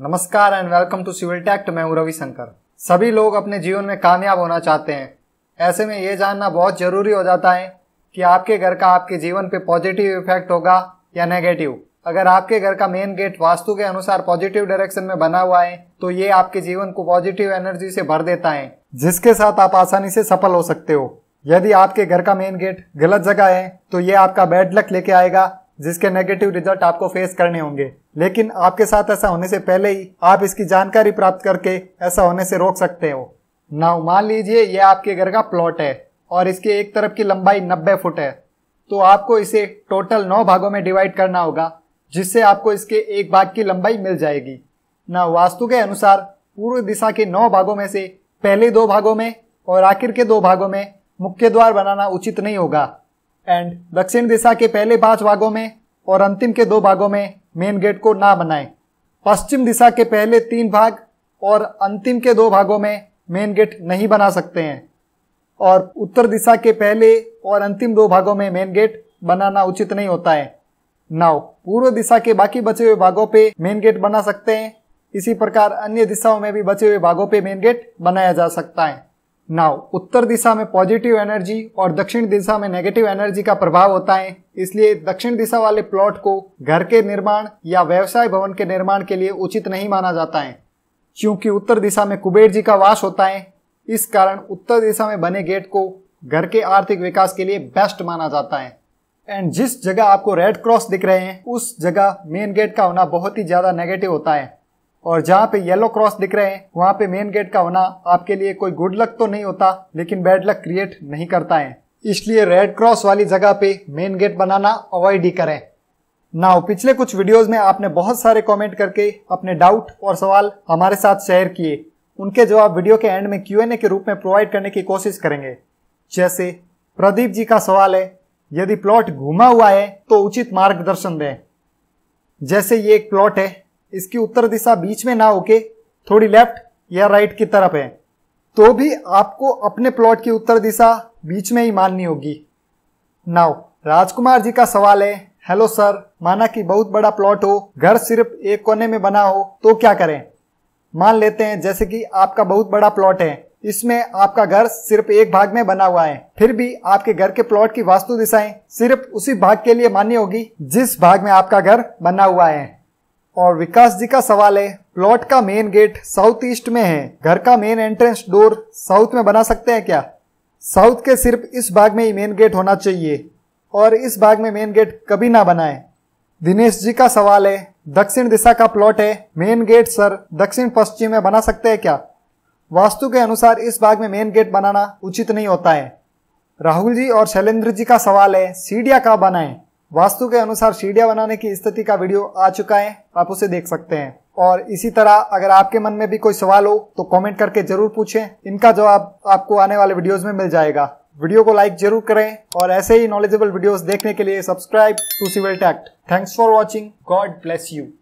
नमस्कार and welcome to civil tact मैं हूँ रविशंकर सभी लोग अपने जीवन में कामयाब होना चाहते हैं ऐसे में ये जानना बहुत जरूरी हो जाता है कि आपके घर का आपके जीवन पे पॉजिटिव इफेक्ट होगा या नेगेटिव अगर आपके घर का मेन गेट वास्तु के अनुसार पॉजिटिव डायरेक्शन में बना हुआ है तो ये आपके जीवन को पॉजिटिव एनर्जी से भर देता है जिसके साथ आप आसानी से सफल हो सकते हो यदि आपके घर का मेन गेट गलत जगह है तो ये आपका बैड लक लेके आएगा जिसके नेगेटिव रिजल्ट आपको फेस करने होंगे लेकिन आपके साथ ऐसा होने से पहले ही आप इसकी जानकारी प्राप्त करके ऐसा होने से रोक सकते हो नाउ मान लीजिए यह आपके घर का प्लॉट है और इसके एक तरफ की लंबाई 90 फुट है तो आपको इसे टोटल नौ भागों में डिवाइड करना होगा जिससे आपको इसके एक भाग की लंबाई मिल जाएगी ना वास्तु के अनुसार पूर्व दिशा के नौ भागों में से पहले दो भागों में और आखिर के दो भागों में मुख्य द्वार बनाना उचित नहीं होगा एंड दक्षिण दिशा के पहले पांच भागों में और अंतिम के दो भागों में मेन गेट को ना बनाएं पश्चिम दिशा के पहले तीन भाग और अंतिम के दो भागों में मेन गेट नहीं बना सकते हैं और उत्तर दिशा के पहले और अंतिम दो भागों में मेन गेट बनाना उचित नहीं होता है नाव पूर्व दिशा के बाकी बचे हुए भागों पे मेन गेट बना सकते हैं इसी प्रकार अन्य दिशाओं में भी बचे हुए भागों पे मेन गेट बनाया जा सकता है नाउ उत्तर दिशा में पॉजिटिव एनर्जी और दक्षिण दिशा में नेगेटिव एनर्जी का प्रभाव होता है इसलिए दक्षिण दिशा वाले प्लॉट को घर के निर्माण या व्यवसाय भवन के निर्माण के लिए उचित नहीं माना जाता है क्योंकि उत्तर दिशा में कुबेर जी का वास होता है इस कारण उत्तर दिशा में बने गेट को घर के आर्थिक विकास के लिए बेस्ट माना जाता है एंड जिस जगह आपको रेड क्रॉस दिख रहे हैं उस जगह मेन गेट का होना बहुत ही ज्यादा नेगेटिव होता है और जहाँ पे येलो क्रॉस दिख रहे हैं वहाँ पे मेन गेट का होना आपके लिए कोई गुड लक तो नहीं होता लेकिन बैड लक क्रिएट नहीं करता है इसलिए रेड क्रॉस वाली जगह पे मेन गेट बनाना अवॉइड ही करें नाउ पिछले कुछ वीडियोस में आपने बहुत सारे कमेंट करके अपने डाउट और सवाल हमारे साथ शेयर किए उनके जवाब वीडियो के एंड में क्यू एन ए के रूप में प्रोवाइड करने की कोशिश करेंगे जैसे प्रदीप जी का सवाल है यदि प्लॉट घुमा हुआ है तो उचित मार्गदर्शन दें जैसे ये एक प्लॉट है इसकी उत्तर दिशा बीच में ना होके थोड़ी लेफ्ट या राइट की तरफ है तो भी आपको अपने प्लॉट की उत्तर दिशा बीच में ही माननी होगी नाउ राजकुमार जी का सवाल है हेलो सर माना कि बहुत बड़ा प्लॉट हो घर सिर्फ एक कोने में बना हो तो क्या करें मान लेते हैं जैसे कि आपका बहुत बड़ा प्लॉट है इसमें आपका घर सिर्फ एक भाग में बना हुआ है फिर भी आपके घर के प्लॉट की वास्तु दिशाएं सिर्फ उसी भाग के लिए मान्य होगी जिस भाग में आपका घर बना हुआ है और विकास जी का सवाल है प्लॉट का मेन गेट साउथ ईस्ट में है घर का मेन एंट्रेंस डोर साउथ में बना सकते हैं क्या साउथ के सिर्फ इस भाग में ही मेन गेट होना चाहिए और इस भाग में मेन गेट कभी ना बनाए दिनेश जी का सवाल है दक्षिण दिशा का प्लॉट है मेन गेट सर दक्षिण पश्चिम में बना सकते हैं क्या वास्तु के अनुसार इस भाग में मेन गेट बनाना उचित नहीं होता है राहुल जी और शैलेंद्र जी का सवाल है सीढ़िया का बनाएं वास्तु के अनुसार सीढ़िया बनाने की स्थिति का वीडियो आ चुका है आप उसे देख सकते हैं और इसी तरह अगर आपके मन में भी कोई सवाल हो तो कमेंट करके जरूर पूछें इनका जवाब आपको आने वाले वीडियोस में मिल जाएगा वीडियो को लाइक जरूर करें और ऐसे ही नॉलेजेबल वीडियोस देखने के लिए subscribe to civil tact thanks for watching God bless you